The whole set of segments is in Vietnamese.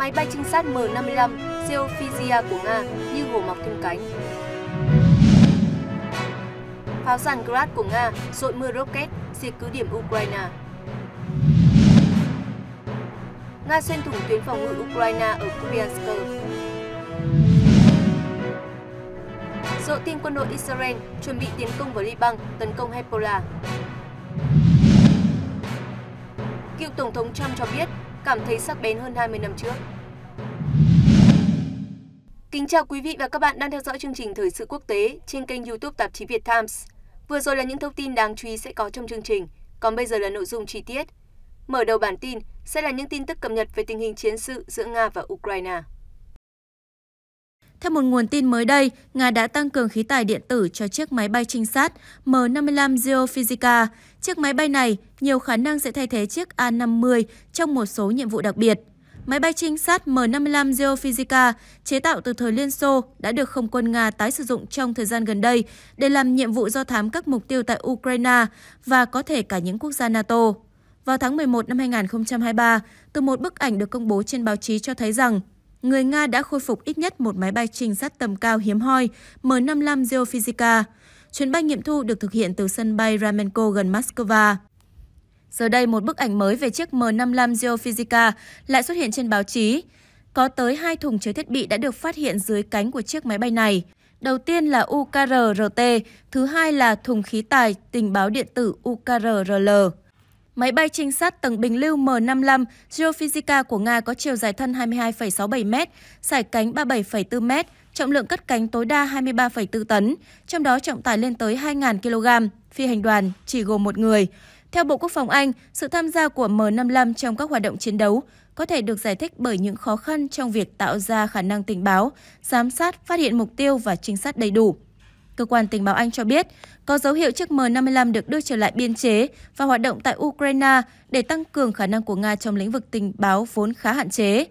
máy bay trinh sát M-55 Zeophizia của Nga như hồ mọc thêm cánh. Pháo sàn Grad của Nga dội mưa rocket diệt cứ điểm Ukraine. Nga xuyên thủng tuyến phòng ngự Ukraine ở Kuryansk. Dộ tin quân đội Israel chuẩn bị tiến công vào Liban, tấn công Hezbollah. Cựu Tổng thống Trump cho biết cảm thấy sắc bén hơn 20 năm trước. Kính chào quý vị và các bạn đang theo dõi chương trình Thời sự quốc tế trên kênh youtube tạp chí Việt Times. Vừa rồi là những thông tin đáng chú ý sẽ có trong chương trình, còn bây giờ là nội dung chi tiết. Mở đầu bản tin sẽ là những tin tức cập nhật về tình hình chiến sự giữa Nga và Ukraine. Theo một nguồn tin mới đây, Nga đã tăng cường khí tài điện tử cho chiếc máy bay trinh sát M-55 Geophysica. Chiếc máy bay này nhiều khả năng sẽ thay thế chiếc A-50 trong một số nhiệm vụ đặc biệt. Máy bay trinh sát M-55 Geophysica chế tạo từ thời Liên Xô đã được không quân Nga tái sử dụng trong thời gian gần đây để làm nhiệm vụ do thám các mục tiêu tại Ukraine và có thể cả những quốc gia NATO. Vào tháng 11 năm 2023, từ một bức ảnh được công bố trên báo chí cho thấy rằng người Nga đã khôi phục ít nhất một máy bay trinh sát tầm cao hiếm hoi M-55 Geophysica. Chuyến bay nghiệm thu được thực hiện từ sân bay Ramenko gần Moscow. Giờ đây, một bức ảnh mới về chiếc M-55 Geophysica lại xuất hiện trên báo chí. Có tới hai thùng chứa thiết bị đã được phát hiện dưới cánh của chiếc máy bay này. Đầu tiên là UKRRT, thứ hai là thùng khí tài tình báo điện tử UKRRL máy bay trinh sát tầng bình lưu M-55 Geophysica của Nga có chiều dài thân 22,67 m, sải cánh 37,4 m, trọng lượng cất cánh tối đa 23,4 tấn, trong đó trọng tải lên tới 2.000 kg, phi hành đoàn chỉ gồm một người. Theo Bộ Quốc phòng Anh, sự tham gia của M55 trong các hoạt động chiến đấu có thể được giải thích bởi những khó khăn trong việc tạo ra khả năng tình báo, giám sát, phát hiện mục tiêu và trinh sát đầy đủ. Cơ quan tình báo Anh cho biết có dấu hiệu chiếc M55 được đưa trở lại biên chế và hoạt động tại Ukraine để tăng cường khả năng của Nga trong lĩnh vực tình báo vốn khá hạn chế.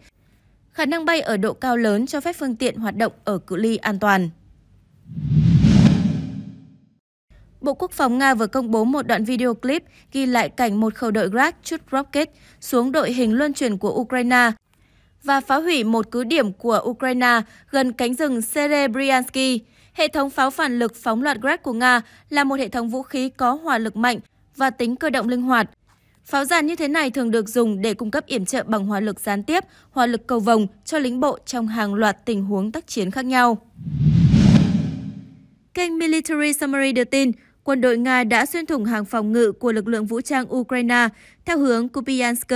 Khả năng bay ở độ cao lớn cho phép phương tiện hoạt động ở cự ly an toàn. Bộ Quốc phòng Nga vừa công bố một đoạn video clip ghi lại cảnh một khẩu đội Grad chút rocket xuống đội hình luân chuyển của Ukraine và phá hủy một cứ điểm của Ukraine gần cánh rừng Serebryansky. Hệ thống pháo phản lực phóng loạt Grad của Nga là một hệ thống vũ khí có hỏa lực mạnh và tính cơ động linh hoạt. Pháo giàn như thế này thường được dùng để cung cấp yểm trợ bằng hỏa lực gián tiếp, hỏa lực cầu vồng cho lính bộ trong hàng loạt tình huống tác chiến khác nhau. Kênh Military Summary đưa tin, quân đội Nga đã xuyên thủng hàng phòng ngự của lực lượng vũ trang Ukraine theo hướng Kupiansk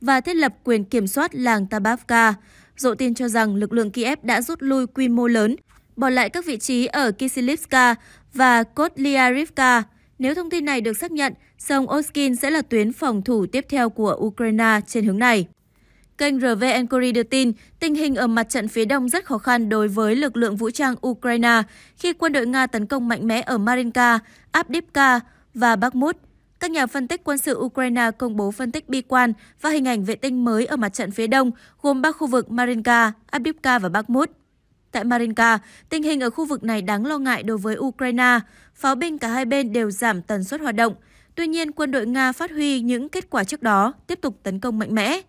và thiết lập quyền kiểm soát làng Tabavka. Dộ tin cho rằng lực lượng Kiev đã rút lui quy mô lớn bỏ lại các vị trí ở Kisilivska và Kotliarivka. Nếu thông tin này được xác nhận, sông Oskin sẽ là tuyến phòng thủ tiếp theo của Ukraine trên hướng này. Kênh RV Enkori đưa tin, tình hình ở mặt trận phía đông rất khó khăn đối với lực lượng vũ trang Ukraine khi quân đội Nga tấn công mạnh mẽ ở Marinka, Abdipka và Bakhmut. Các nhà phân tích quân sự Ukraine công bố phân tích bi quan và hình ảnh vệ tinh mới ở mặt trận phía đông, gồm ba khu vực Marinka, Abdipka và Bakhmut tại Marinka, tình hình ở khu vực này đáng lo ngại đối với Ukraine. Pháo binh cả hai bên đều giảm tần suất hoạt động. Tuy nhiên, quân đội Nga phát huy những kết quả trước đó, tiếp tục tấn công mạnh mẽ.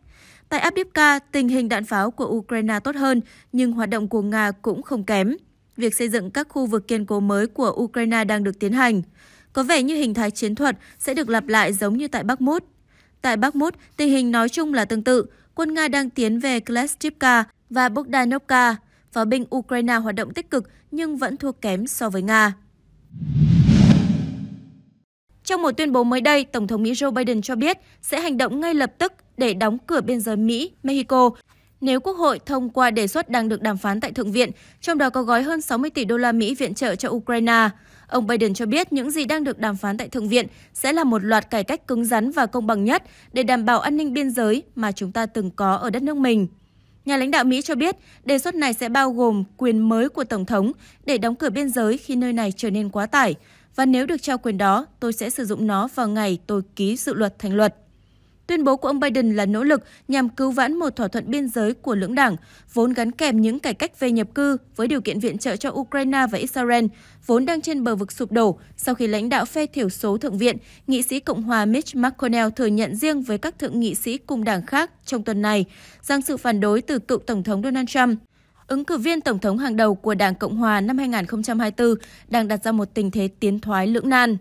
Tại Abdivka, tình hình đạn pháo của Ukraine tốt hơn, nhưng hoạt động của Nga cũng không kém. Việc xây dựng các khu vực kiên cố mới của Ukraine đang được tiến hành. Có vẻ như hình thái chiến thuật sẽ được lặp lại giống như tại Bakhmut. Tại Bakhmut, tình hình nói chung là tương tự. Quân Nga đang tiến về Kleshchivka và Bogdanovka. Pháo binh Ukraine hoạt động tích cực nhưng vẫn thua kém so với Nga. Trong một tuyên bố mới đây, Tổng thống Mỹ Joe Biden cho biết sẽ hành động ngay lập tức để đóng cửa biên giới Mỹ-Mexico nếu Quốc hội thông qua đề xuất đang được đàm phán tại Thượng viện, trong đó có gói hơn 60 tỷ đô la Mỹ viện trợ cho Ukraine. Ông Biden cho biết những gì đang được đàm phán tại Thượng viện sẽ là một loạt cải cách cứng rắn và công bằng nhất để đảm bảo an ninh biên giới mà chúng ta từng có ở đất nước mình. Nhà lãnh đạo Mỹ cho biết đề xuất này sẽ bao gồm quyền mới của Tổng thống để đóng cửa biên giới khi nơi này trở nên quá tải. Và nếu được trao quyền đó, tôi sẽ sử dụng nó vào ngày tôi ký dự luật thành luật. Tuyên bố của ông Biden là nỗ lực nhằm cứu vãn một thỏa thuận biên giới của lưỡng đảng, vốn gắn kèm những cải cách về nhập cư với điều kiện viện trợ cho Ukraine và Israel, vốn đang trên bờ vực sụp đổ sau khi lãnh đạo phe thiểu số Thượng viện, nghị sĩ Cộng hòa Mitch McConnell thừa nhận riêng với các thượng nghị sĩ cùng đảng khác trong tuần này rằng sự phản đối từ cựu Tổng thống Donald Trump ứng cử viên tổng thống hàng đầu của Đảng Cộng hòa năm 2024 đang đặt ra một tình thế tiến thoái lưỡng nan.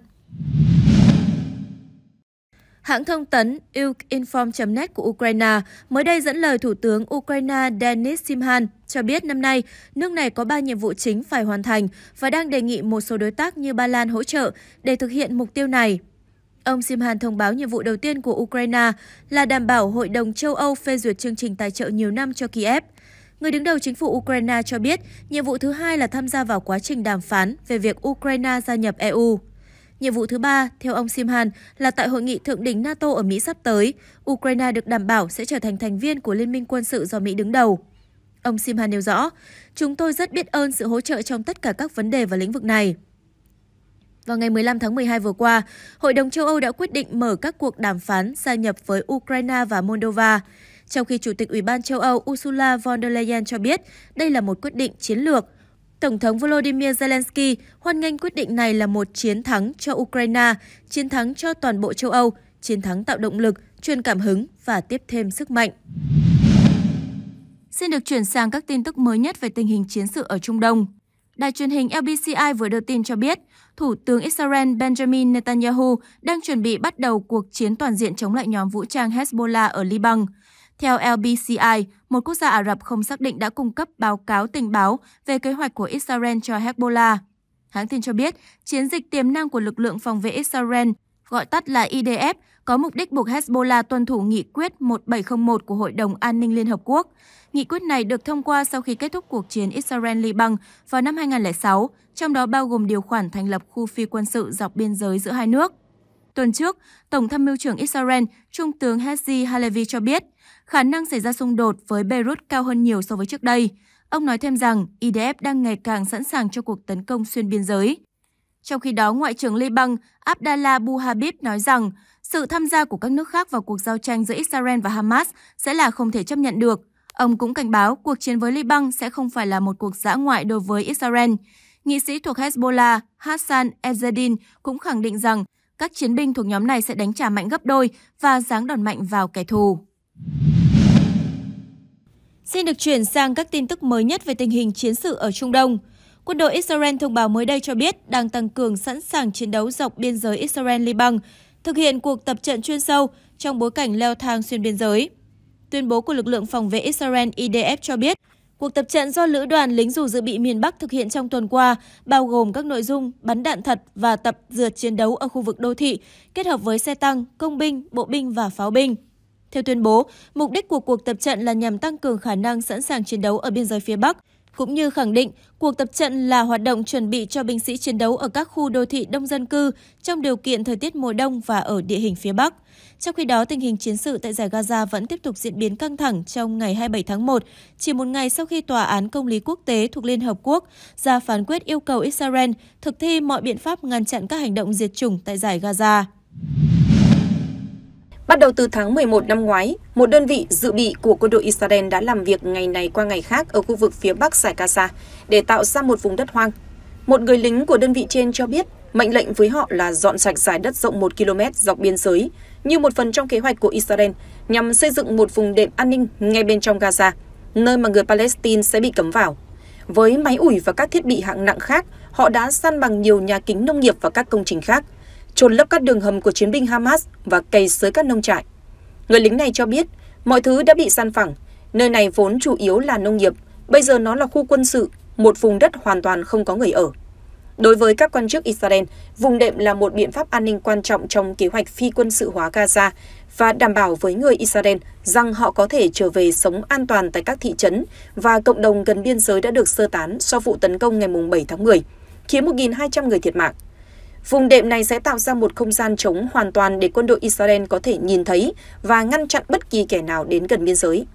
Hãng thông tấn Ukinform.net của Ukraine mới đây dẫn lời Thủ tướng Ukraine Denis Simhan cho biết năm nay, nước này có 3 nhiệm vụ chính phải hoàn thành và đang đề nghị một số đối tác như Ba Lan hỗ trợ để thực hiện mục tiêu này. Ông Simhan thông báo nhiệm vụ đầu tiên của Ukraine là đảm bảo Hội đồng châu Âu phê duyệt chương trình tài trợ nhiều năm cho Kiev. Người đứng đầu chính phủ Ukraine cho biết nhiệm vụ thứ hai là tham gia vào quá trình đàm phán về việc Ukraine gia nhập EU. Nhiệm vụ thứ ba, theo ông Simhan, là tại hội nghị thượng đỉnh NATO ở Mỹ sắp tới, Ukraine được đảm bảo sẽ trở thành thành viên của Liên minh quân sự do Mỹ đứng đầu. Ông Simhan nêu rõ, chúng tôi rất biết ơn sự hỗ trợ trong tất cả các vấn đề và lĩnh vực này. Vào ngày 15 tháng 12 vừa qua, Hội đồng châu Âu đã quyết định mở các cuộc đàm phán gia nhập với Ukraine và Moldova, trong khi Chủ tịch Ủy ban châu Âu Ursula von der Leyen cho biết đây là một quyết định chiến lược – Tổng thống Volodymyr Zelensky hoan nghênh quyết định này là một chiến thắng cho Ukraine, chiến thắng cho toàn bộ châu Âu, chiến thắng tạo động lực, truyền cảm hứng và tiếp thêm sức mạnh. Xin được chuyển sang các tin tức mới nhất về tình hình chiến sự ở Trung Đông. Đài truyền hình LBCI vừa đưa tin cho biết, Thủ tướng Israel Benjamin Netanyahu đang chuẩn bị bắt đầu cuộc chiến toàn diện chống lại nhóm vũ trang Hezbollah ở Liban – theo LBCI, một quốc gia Ả Rập không xác định đã cung cấp báo cáo tình báo về kế hoạch của Israel cho Hezbollah. Hãng tin cho biết, chiến dịch tiềm năng của lực lượng phòng vệ Israel, gọi tắt là IDF, có mục đích buộc Hezbollah tuân thủ nghị quyết 1701 của Hội đồng An ninh Liên Hợp Quốc. Nghị quyết này được thông qua sau khi kết thúc cuộc chiến Israel-Liban vào năm 2006, trong đó bao gồm điều khoản thành lập khu phi quân sự dọc biên giới giữa hai nước. Tuần trước, Tổng tham mưu trưởng Israel, Trung tướng Hezi Halevi cho biết, khả năng xảy ra xung đột với Beirut cao hơn nhiều so với trước đây. Ông nói thêm rằng IDF đang ngày càng sẵn sàng cho cuộc tấn công xuyên biên giới. Trong khi đó, Ngoại trưởng Liban Abdallah Buhabib nói rằng sự tham gia của các nước khác vào cuộc giao tranh giữa Israel và Hamas sẽ là không thể chấp nhận được. Ông cũng cảnh báo cuộc chiến với Liban sẽ không phải là một cuộc giã ngoại đối với Israel. Nghị sĩ thuộc Hezbollah Hassan Ezzedin cũng khẳng định rằng các chiến binh thuộc nhóm này sẽ đánh trả mạnh gấp đôi và giáng đòn mạnh vào kẻ thù. Xin được chuyển sang các tin tức mới nhất về tình hình chiến sự ở Trung Đông. Quân đội Israel thông báo mới đây cho biết đang tăng cường sẵn sàng chiến đấu dọc biên giới Israel-Liban, thực hiện cuộc tập trận chuyên sâu trong bối cảnh leo thang xuyên biên giới. Tuyên bố của lực lượng phòng vệ Israel IDF cho biết, cuộc tập trận do lữ đoàn lính dù dự bị miền Bắc thực hiện trong tuần qua bao gồm các nội dung bắn đạn thật và tập dượt chiến đấu ở khu vực đô thị, kết hợp với xe tăng, công binh, bộ binh và pháo binh. Theo tuyên bố, mục đích của cuộc tập trận là nhằm tăng cường khả năng sẵn sàng chiến đấu ở biên giới phía Bắc, cũng như khẳng định cuộc tập trận là hoạt động chuẩn bị cho binh sĩ chiến đấu ở các khu đô thị đông dân cư trong điều kiện thời tiết mùa đông và ở địa hình phía Bắc. Trong khi đó, tình hình chiến sự tại giải Gaza vẫn tiếp tục diễn biến căng thẳng trong ngày 27 tháng 1, chỉ một ngày sau khi Tòa án Công lý Quốc tế thuộc Liên Hợp Quốc ra phán quyết yêu cầu Israel thực thi mọi biện pháp ngăn chặn các hành động diệt chủng tại giải Gaza. Bắt đầu từ tháng 11 năm ngoái, một đơn vị dự bị của quân đội Israel đã làm việc ngày này qua ngày khác ở khu vực phía bắc giải Gaza để tạo ra một vùng đất hoang. Một người lính của đơn vị trên cho biết mệnh lệnh với họ là dọn sạch giải đất rộng 1 km dọc biên giới như một phần trong kế hoạch của Israel nhằm xây dựng một vùng đệm an ninh ngay bên trong Gaza, nơi mà người Palestine sẽ bị cấm vào. Với máy ủi và các thiết bị hạng nặng khác, họ đã săn bằng nhiều nhà kính nông nghiệp và các công trình khác – trôn lấp các đường hầm của chiến binh Hamas và cày xới các nông trại. Người lính này cho biết mọi thứ đã bị săn phẳng, nơi này vốn chủ yếu là nông nghiệp, bây giờ nó là khu quân sự, một vùng đất hoàn toàn không có người ở. Đối với các quan chức Israel, vùng đệm là một biện pháp an ninh quan trọng trong kế hoạch phi quân sự hóa Gaza và đảm bảo với người Israel rằng họ có thể trở về sống an toàn tại các thị trấn và cộng đồng gần biên giới đã được sơ tán sau vụ tấn công ngày 7 tháng 10, khiến 1.200 người thiệt mạng. Vùng đệm này sẽ tạo ra một không gian trống hoàn toàn để quân đội Israel có thể nhìn thấy và ngăn chặn bất kỳ kẻ nào đến gần biên giới.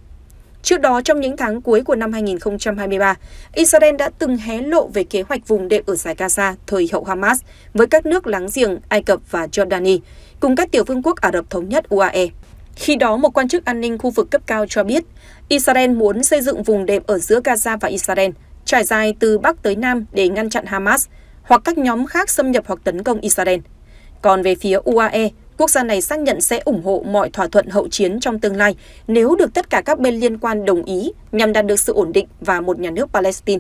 Trước đó, trong những tháng cuối của năm 2023, Israel đã từng hé lộ về kế hoạch vùng đệm ở giải Gaza thời hậu Hamas với các nước láng giềng Ai Cập và Jordani, cùng các tiểu vương quốc Ả Rập Thống Nhất UAE. Khi đó, một quan chức an ninh khu vực cấp cao cho biết, Israel muốn xây dựng vùng đệm ở giữa Gaza và Israel, trải dài từ Bắc tới Nam để ngăn chặn Hamas, hoặc các nhóm khác xâm nhập hoặc tấn công Israel. Còn về phía UAE, quốc gia này xác nhận sẽ ủng hộ mọi thỏa thuận hậu chiến trong tương lai nếu được tất cả các bên liên quan đồng ý nhằm đạt được sự ổn định và một nhà nước Palestine.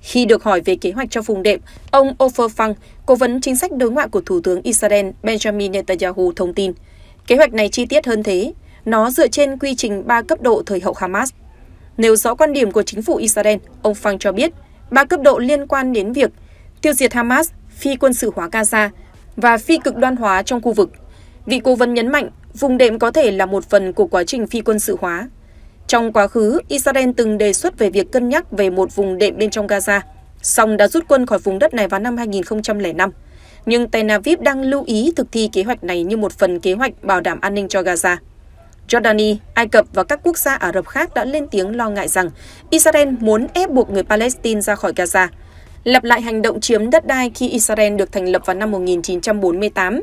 Khi được hỏi về kế hoạch cho vùng đệm, ông Ofer Fang, cố vấn chính sách đối ngoại của Thủ tướng Israel Benjamin Netanyahu thông tin, kế hoạch này chi tiết hơn thế, nó dựa trên quy trình 3 cấp độ thời hậu Hamas. Nêu rõ quan điểm của chính phủ Israel, ông Fang cho biết, ba cấp độ liên quan đến việc tiêu diệt Hamas, phi quân sự hóa Gaza và phi cực đoan hóa trong khu vực. Vị cố vấn nhấn mạnh vùng đệm có thể là một phần của quá trình phi quân sự hóa. Trong quá khứ, Israel từng đề xuất về việc cân nhắc về một vùng đệm bên trong Gaza, song đã rút quân khỏi vùng đất này vào năm 2005. Nhưng Tel Aviv đang lưu ý thực thi kế hoạch này như một phần kế hoạch bảo đảm an ninh cho Gaza. Jordani, Ai Cập và các quốc gia Ả Rập khác đã lên tiếng lo ngại rằng Israel muốn ép buộc người Palestine ra khỏi Gaza – lặp lại hành động chiếm đất đai khi Israel được thành lập vào năm 1948.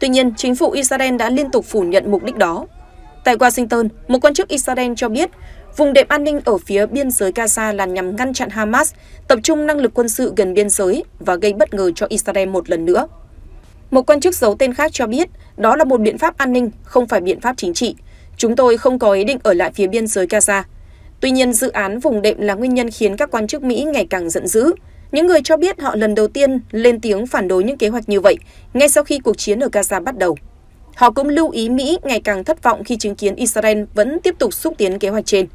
Tuy nhiên, chính phủ Israel đã liên tục phủ nhận mục đích đó. Tại Washington, một quan chức Israel cho biết vùng đệm an ninh ở phía biên giới Gaza là nhằm ngăn chặn Hamas tập trung năng lực quân sự gần biên giới và gây bất ngờ cho Israel một lần nữa. Một quan chức giấu tên khác cho biết đó là một biện pháp an ninh, không phải biện pháp chính trị. Chúng tôi không có ý định ở lại phía biên giới Gaza. Tuy nhiên, dự án vùng đệm là nguyên nhân khiến các quan chức Mỹ ngày càng giận dữ những người cho biết họ lần đầu tiên lên tiếng phản đối những kế hoạch như vậy ngay sau khi cuộc chiến ở Gaza bắt đầu. Họ cũng lưu ý Mỹ ngày càng thất vọng khi chứng kiến Israel vẫn tiếp tục xúc tiến kế hoạch trên.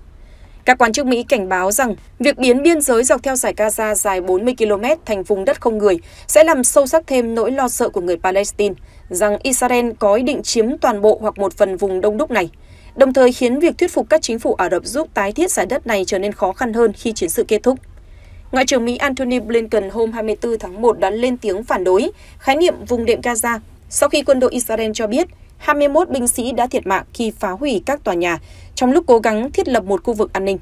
Các quan chức Mỹ cảnh báo rằng việc biến biên giới dọc theo giải Gaza dài 40 km thành vùng đất không người sẽ làm sâu sắc thêm nỗi lo sợ của người Palestine rằng Israel có ý định chiếm toàn bộ hoặc một phần vùng đông đúc này, đồng thời khiến việc thuyết phục các chính phủ Ả Rập giúp tái thiết giải đất này trở nên khó khăn hơn khi chiến sự kết thúc. Ngoại trưởng Mỹ Antony Blinken hôm 24 tháng 1 đã lên tiếng phản đối khái niệm vùng đệm Gaza sau khi quân đội Israel cho biết 21 binh sĩ đã thiệt mạng khi phá hủy các tòa nhà trong lúc cố gắng thiết lập một khu vực an ninh.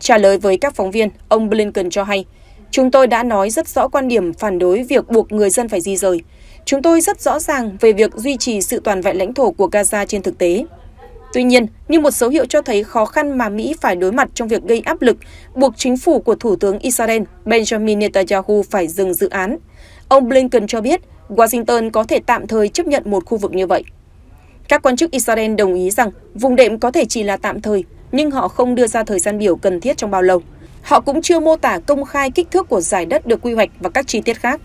Trả lời với các phóng viên, ông Blinken cho hay, Chúng tôi đã nói rất rõ quan điểm phản đối việc buộc người dân phải di rời. Chúng tôi rất rõ ràng về việc duy trì sự toàn vẹn lãnh thổ của Gaza trên thực tế Tuy nhiên, như một dấu hiệu cho thấy khó khăn mà Mỹ phải đối mặt trong việc gây áp lực, buộc chính phủ của Thủ tướng Israel Benjamin Netanyahu phải dừng dự án. Ông Blinken cho biết Washington có thể tạm thời chấp nhận một khu vực như vậy. Các quan chức Israel đồng ý rằng vùng đệm có thể chỉ là tạm thời, nhưng họ không đưa ra thời gian biểu cần thiết trong bao lâu. Họ cũng chưa mô tả công khai kích thước của giải đất được quy hoạch và các chi tiết khác.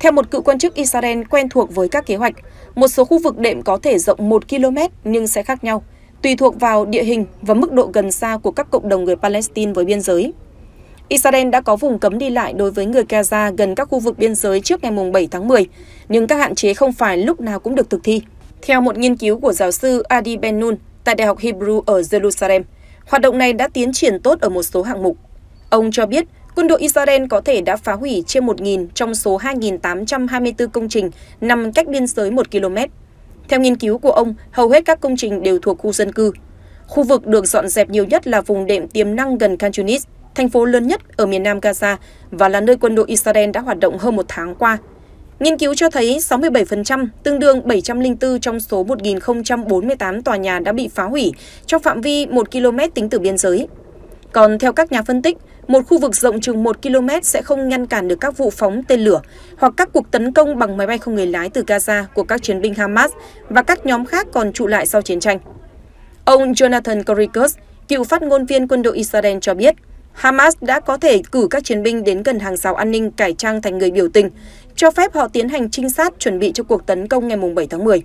Theo một cựu quan chức Israel quen thuộc với các kế hoạch, một số khu vực đệm có thể rộng 1 km nhưng sẽ khác nhau, tùy thuộc vào địa hình và mức độ gần xa của các cộng đồng người Palestine với biên giới. Israel đã có vùng cấm đi lại đối với người Gaza gần các khu vực biên giới trước ngày 7 tháng 10, nhưng các hạn chế không phải lúc nào cũng được thực thi. Theo một nghiên cứu của giáo sư Adi Ben-Nun tại Đại học Hebrew ở Jerusalem, hoạt động này đã tiến triển tốt ở một số hạng mục. Ông cho biết, quân đội Israel có thể đã phá hủy trên 1.000 trong số 2.824 công trình nằm cách biên giới 1 km. Theo nghiên cứu của ông, hầu hết các công trình đều thuộc khu dân cư. Khu vực được dọn dẹp nhiều nhất là vùng đệm tiềm năng gần Khan Yunis, thành phố lớn nhất ở miền nam Gaza và là nơi quân đội Israel đã hoạt động hơn một tháng qua. Nghiên cứu cho thấy 67%, tương đương 704 trong số 1.048 tòa nhà đã bị phá hủy trong phạm vi 1 km tính từ biên giới. Còn theo các nhà phân tích, một khu vực rộng chừng 1 km sẽ không ngăn cản được các vụ phóng tên lửa hoặc các cuộc tấn công bằng máy bay không người lái từ Gaza của các chiến binh Hamas và các nhóm khác còn trụ lại sau chiến tranh. Ông Jonathan Korikus, cựu phát ngôn viên quân đội Israel cho biết, Hamas đã có thể cử các chiến binh đến gần hàng rào an ninh cải trang thành người biểu tình, cho phép họ tiến hành trinh sát chuẩn bị cho cuộc tấn công ngày 7 tháng 10.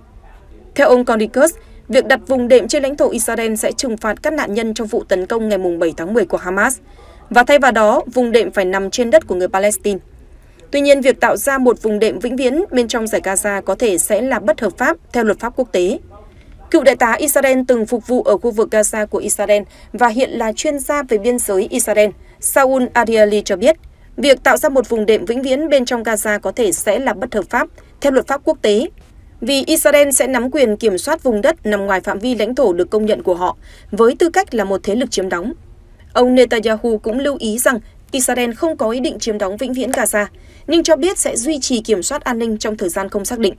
Theo ông Korikus, việc đặt vùng đệm trên lãnh thổ Israel sẽ trừng phạt các nạn nhân trong vụ tấn công ngày 7 tháng 10 của Hamas – và thay vào đó vùng đệm phải nằm trên đất của người Palestine. Tuy nhiên, việc tạo ra một vùng đệm vĩnh viễn bên trong giải Gaza có thể sẽ là bất hợp pháp theo luật pháp quốc tế. Cựu đại tá Israel từng phục vụ ở khu vực Gaza của Israel và hiện là chuyên gia về biên giới Israel, Saul Arieli cho biết, việc tạo ra một vùng đệm vĩnh viễn bên trong Gaza có thể sẽ là bất hợp pháp theo luật pháp quốc tế vì Israel sẽ nắm quyền kiểm soát vùng đất nằm ngoài phạm vi lãnh thổ được công nhận của họ với tư cách là một thế lực chiếm đóng. Ông Netanyahu cũng lưu ý rằng Israel không có ý định chiếm đóng vĩnh viễn Gaza, nhưng cho biết sẽ duy trì kiểm soát an ninh trong thời gian không xác định.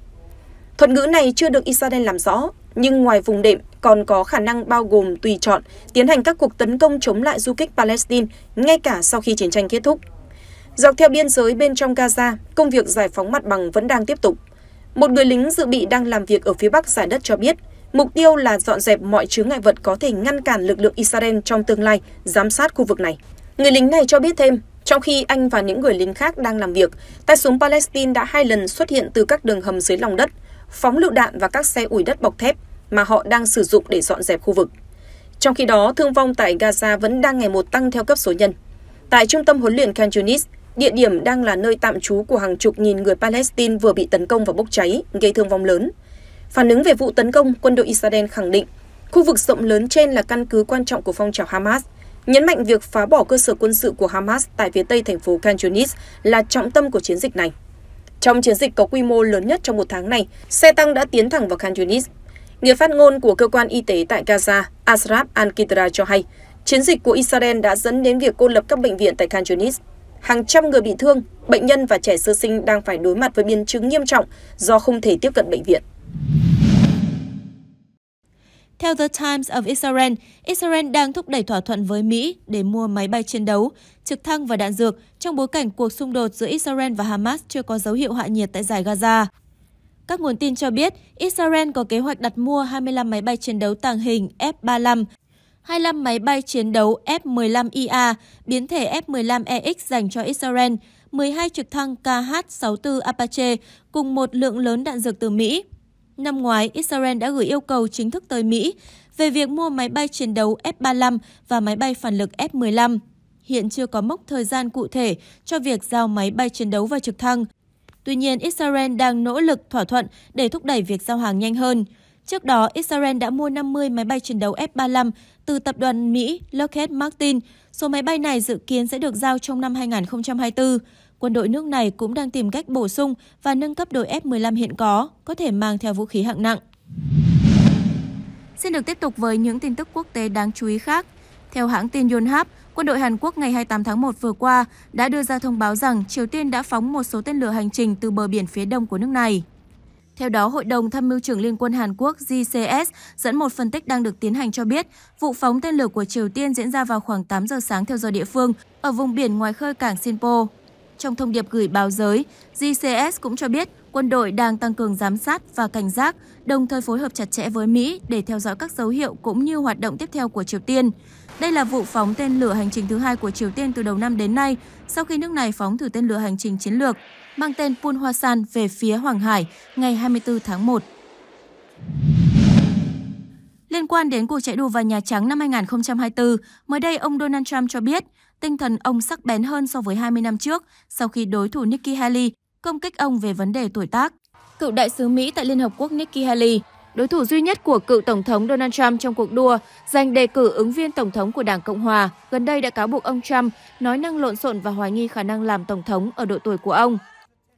Thuật ngữ này chưa được Israel làm rõ, nhưng ngoài vùng đệm còn có khả năng bao gồm tùy chọn tiến hành các cuộc tấn công chống lại du kích Palestine ngay cả sau khi chiến tranh kết thúc. Dọc theo biên giới bên trong Gaza, công việc giải phóng mặt bằng vẫn đang tiếp tục. Một người lính dự bị đang làm việc ở phía bắc giải đất cho biết Mục tiêu là dọn dẹp mọi chướng ngại vật có thể ngăn cản lực lượng Israel trong tương lai giám sát khu vực này. Người lính này cho biết thêm, trong khi anh và những người lính khác đang làm việc, tay súng Palestine đã hai lần xuất hiện từ các đường hầm dưới lòng đất, phóng lựu đạn và các xe ủi đất bọc thép mà họ đang sử dụng để dọn dẹp khu vực. Trong khi đó, thương vong tại Gaza vẫn đang ngày một tăng theo cấp số nhân. Tại trung tâm huấn luyện Khan Yunis, địa điểm đang là nơi tạm trú của hàng chục nghìn người Palestine vừa bị tấn công và bốc cháy, gây thương vong lớn. Phản ứng về vụ tấn công, quân đội Israel khẳng định khu vực rộng lớn trên là căn cứ quan trọng của phong trào Hamas, nhấn mạnh việc phá bỏ cơ sở quân sự của Hamas tại phía tây thành phố Khan Yunis là trọng tâm của chiến dịch này. Trong chiến dịch có quy mô lớn nhất trong một tháng này, xe tăng đã tiến thẳng vào Khan Yunis. Người phát ngôn của cơ quan y tế tại Gaza, Ashraf Al-Kitra cho hay, chiến dịch của Israel đã dẫn đến việc cô lập các bệnh viện tại Khan Yunis. Hàng trăm người bị thương, bệnh nhân và trẻ sơ sinh đang phải đối mặt với biến chứng nghiêm trọng do không thể tiếp cận bệnh viện. Theo The Times of Israel, Israel đang thúc đẩy thỏa thuận với Mỹ để mua máy bay chiến đấu, trực thăng và đạn dược trong bối cảnh cuộc xung đột giữa Israel và Hamas chưa có dấu hiệu hạ nhiệt tại giải Gaza. Các nguồn tin cho biết, Israel có kế hoạch đặt mua 25 máy bay chiến đấu tàng hình F-35, 25 máy bay chiến đấu F-15IA, biến thể F-15EX dành cho Israel, 12 trực thăng KH-64 Apache cùng một lượng lớn đạn dược từ Mỹ. Năm ngoái, Israel đã gửi yêu cầu chính thức tới Mỹ về việc mua máy bay chiến đấu F-35 và máy bay phản lực F-15. Hiện chưa có mốc thời gian cụ thể cho việc giao máy bay chiến đấu và trực thăng. Tuy nhiên, Israel đang nỗ lực thỏa thuận để thúc đẩy việc giao hàng nhanh hơn. Trước đó, Israel đã mua 50 máy bay chiến đấu F-35 từ tập đoàn Mỹ Lockheed Martin. Số máy bay này dự kiến sẽ được giao trong năm 2024 quân đội nước này cũng đang tìm cách bổ sung và nâng cấp đội F-15 hiện có, có thể mang theo vũ khí hạng nặng. Xin được tiếp tục với những tin tức quốc tế đáng chú ý khác. Theo hãng tin Yonhap, quân đội Hàn Quốc ngày 28 tháng 1 vừa qua đã đưa ra thông báo rằng Triều Tiên đã phóng một số tên lửa hành trình từ bờ biển phía đông của nước này. Theo đó, Hội đồng Tham mưu trưởng Liên quân Hàn Quốc JCS dẫn một phân tích đang được tiến hành cho biết, vụ phóng tên lửa của Triều Tiên diễn ra vào khoảng 8 giờ sáng theo giờ địa phương ở vùng biển ngoài khơi cảng Sinpo. Trong thông điệp gửi báo giới, GCS cũng cho biết quân đội đang tăng cường giám sát và cảnh giác, đồng thời phối hợp chặt chẽ với Mỹ để theo dõi các dấu hiệu cũng như hoạt động tiếp theo của Triều Tiên. Đây là vụ phóng tên lửa hành trình thứ hai của Triều Tiên từ đầu năm đến nay, sau khi nước này phóng thử tên lửa hành trình chiến lược mang tên Punhwasan về phía Hoàng Hải ngày 24 tháng 1. Liên quan đến cuộc chạy đua vào Nhà Trắng năm 2024, mới đây ông Donald Trump cho biết tinh thần ông sắc bén hơn so với 20 năm trước sau khi đối thủ Nikki Haley công kích ông về vấn đề tuổi tác. Cựu đại sứ Mỹ tại Liên Hợp Quốc Nikki Haley, đối thủ duy nhất của cựu Tổng thống Donald Trump trong cuộc đua giành đề cử ứng viên Tổng thống của Đảng Cộng Hòa, gần đây đã cáo buộc ông Trump nói năng lộn xộn và hoài nghi khả năng làm Tổng thống ở độ tuổi của ông.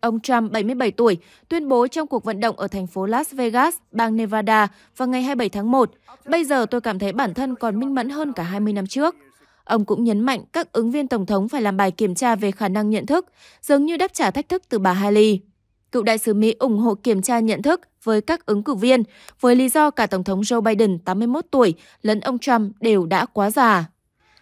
Ông Trump, 77 tuổi, tuyên bố trong cuộc vận động ở thành phố Las Vegas, bang Nevada vào ngày 27 tháng 1, bây giờ tôi cảm thấy bản thân còn minh mẫn hơn cả 20 năm trước. Ông cũng nhấn mạnh các ứng viên tổng thống phải làm bài kiểm tra về khả năng nhận thức, giống như đáp trả thách thức từ bà Haley. Cựu đại sứ Mỹ ủng hộ kiểm tra nhận thức với các ứng cử viên, với lý do cả Tổng thống Joe Biden 81 tuổi lẫn ông Trump đều đã quá già.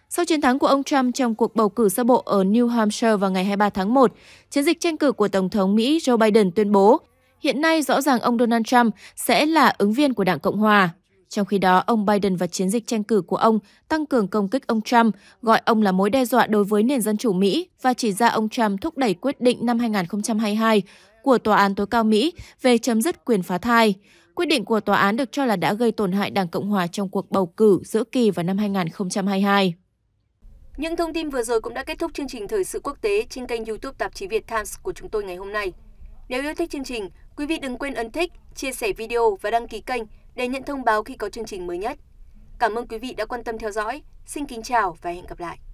Sau chiến thắng của ông Trump trong cuộc bầu cử sơ bộ ở New Hampshire vào ngày 23 tháng 1, chiến dịch tranh cử của Tổng thống Mỹ Joe Biden tuyên bố hiện nay rõ ràng ông Donald Trump sẽ là ứng viên của Đảng Cộng Hòa. Trong khi đó, ông Biden và chiến dịch tranh cử của ông tăng cường công kích ông Trump, gọi ông là mối đe dọa đối với nền dân chủ Mỹ và chỉ ra ông Trump thúc đẩy quyết định năm 2022 của Tòa án tối cao Mỹ về chấm dứt quyền phá thai. Quyết định của tòa án được cho là đã gây tổn hại Đảng Cộng hòa trong cuộc bầu cử giữa kỳ vào năm 2022. Những thông tin vừa rồi cũng đã kết thúc chương trình thời sự quốc tế trên kênh YouTube tạp chí Việt Times của chúng tôi ngày hôm nay. Nếu yêu thích chương trình, quý vị đừng quên ấn thích, chia sẻ video và đăng ký kênh để nhận thông báo khi có chương trình mới nhất. Cảm ơn quý vị đã quan tâm theo dõi. Xin kính chào và hẹn gặp lại.